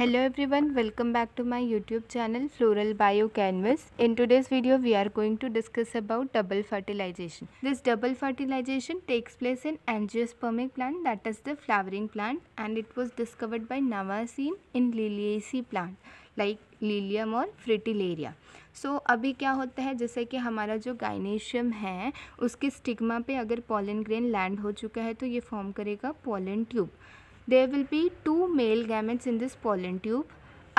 Hello everyone welcome back to my YouTube channel floral bio canvas in to today's video we are going to discuss about double fertilization this double fertilization takes place in angiospermic plant that is the flowering plant and it was discovered by Nawaschin in Liliaceae plant like Lilium और Fritillaria सो so, अभी क्या होता है जैसे कि हमारा जो gynoecium है उसके स्टिग्मा पे अगर पोलन ग्रेन लैंड हो चुका है तो ये फॉर्म करेगा pollen tube there will be two male gametes in this pollen tube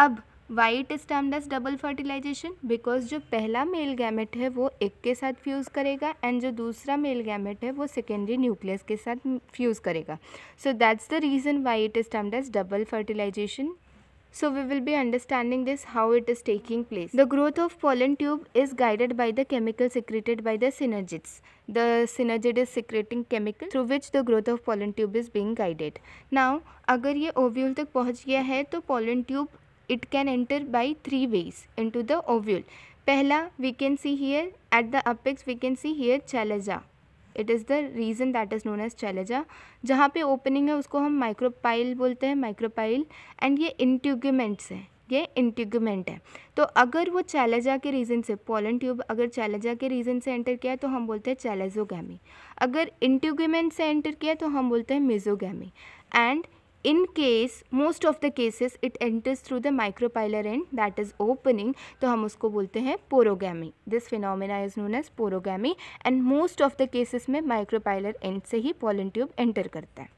अब why it termed as double fertilization because जो पहला मेल गैमेट है वो एक के साथ फ्यूज़ करेगा एंड जो दूसरा मेल गैमेट है वो सेकेंडरी न्यूक्लियस के साथ फ्यूज़ करेगा so that's the reason why it termed as double fertilization so we will be understanding this how it is taking place the growth of pollen tube is guided by the chemical secreted by the synergids the synergid is secreting chemical through which the growth of pollen tube is being guided. Now agar ye ovule tak pahunch gaya hai to pollen tube it can enter by three ways into the ovule. pehla we can see here at the apex we can see here chalaza. It is the reason that is known as chalaza जहाँ पे opening है उसको हम micropyle बोलते हैं micropyle and ये इंट्यूगमेंट्स हैं ये इंटिगमेंट है तो अगर वो चैलेजा के रीज़न से पोलन ट्यूब अगर चैलेजा के रीज़न से एंटर किया तो हम बोलते हैं चैलेजोगी अगर इंटिगमेंट से एंटर किया तो हम बोलते हैं mesogamy and in case most of the cases it enters through the micropylar and that is opening तो हम उसको बोलते हैं porogamy this phenomena is known as porogamy and most of the cases में माइक्रोपाइलर एंड से ही pollen tube enter करता है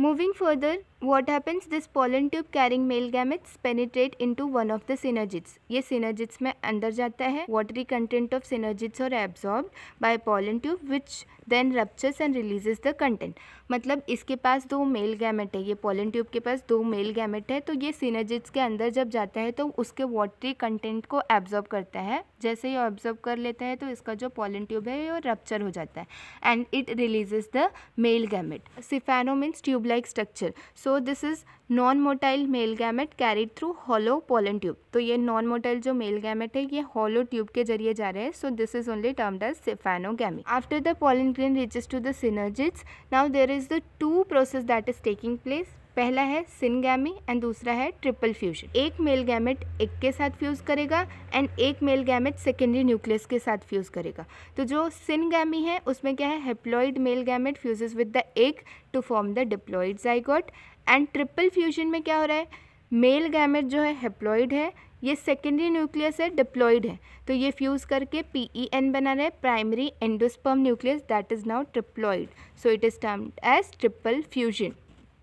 moving further what happens this pollen tube carrying male gametes penetrate into one of the synergids ये synergids में अंदर जाता है वॉटरी कंटेंट ऑफ सिनर्जिट्स और absorb by pollen tube which then ruptures and releases the content मतलब इसके पास दो mail gamete है ये पोलन ट्यूब के पास दो मेल गैमेट है तो ये सिनर्जिट्स के अंदर जब जाता है तो उसके वॉटरी कंटेंट को एब्जॉर्ब करता है जैसे ये ऑब्जॉर्ब कर लेता है तो इसका जो पोलन ट्यूब है वो रपच्चर हो जाता है and it releases the male gamete siphono means tube structure so so this is non motile male gamete carried through hollow pollen tube तो ये नॉन मोटाइल जो मेल गैमेट है ये हॉलो ट्यूब के जरिए जा रहे हैं so this is only termed as siphonogamy after the pollen grain reaches to the synergids now there is the two process that is taking place पहला है सिनगैमी एंड दूसरा है ट्रिपल फ्यूजन एक मेल गैमेट एक के साथ fuse करेगा and एक मेल गैमेट सेकेंडरी न्यूक्लियस के साथ फ्यूज़ करेगा तो जो सिनगैमी है उसमें क्या है haploid male gamete fuses with the egg to form the diploid zygote and triple fusion में क्या हो रहा है मेल गैमेट जो है हेप्लॉइड है ये सेकेंडरी न्यूक्लियस है डिप्लॉइड है तो ये फ्यूज़ करके पी ई एन बना रहा है primary endosperm nucleus that is now triploid so it is termed as triple fusion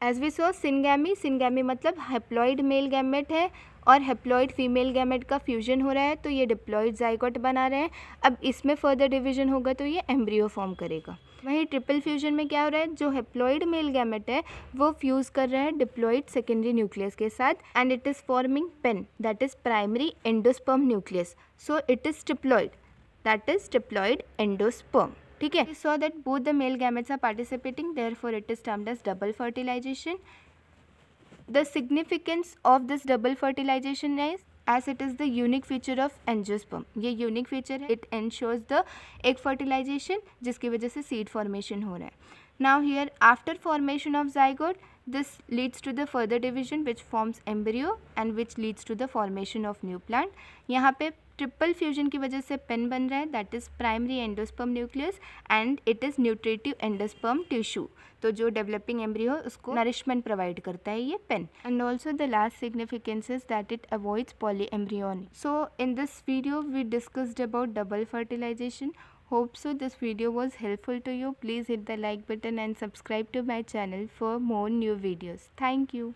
as we saw syngamy syngamy मतलब हेप्लॉइड मेल गैमेट है और हेप्लॉइड फीमेल गैमेट का फ्यूजन हो रहा है तो ये डिप्लॉइड जाइगोट बना रहे हैं अब इसमें फर्दर डिवीजन होगा तो ये एम्ब्रियो फॉर्म करेगा वहीं ट्रिपल फ्यूजन में क्या हो रहा है जो हेप्लॉइड मेल गैमेट है वो फ्यूज़ कर रहा है डिप्लॉइड सेकेंडरी न्यूक्लियस के साथ and it is forming PEN that is primary endosperm nucleus so it is triploid that is triploid endosperm ठीक है so that both the male gametes are participating therefore it is termed as double fertilization The significance of this double fertilization is as it is the unique feature of angiosperm ye unique feature hai it ensures the egg fertilization jiski wajah se seed formation ho raha hai now here after formation of zygote This leads to the further division which forms embryo and which leads to the formation of new plant. yahan pe triple fusion की वजह से PEN बन रहा है that is primary endosperm nucleus and it is nutritive endosperm tissue तो जो developing embryo है उसको नरिशमेंट प्रोवाइड करता है ये PEN and also the last significance is that it avoids poly embryonic so in this video we discussed about double fertilization Hope so this video was helpful to you. Please hit the like button and subscribe to my channel for more new videos. Thank you.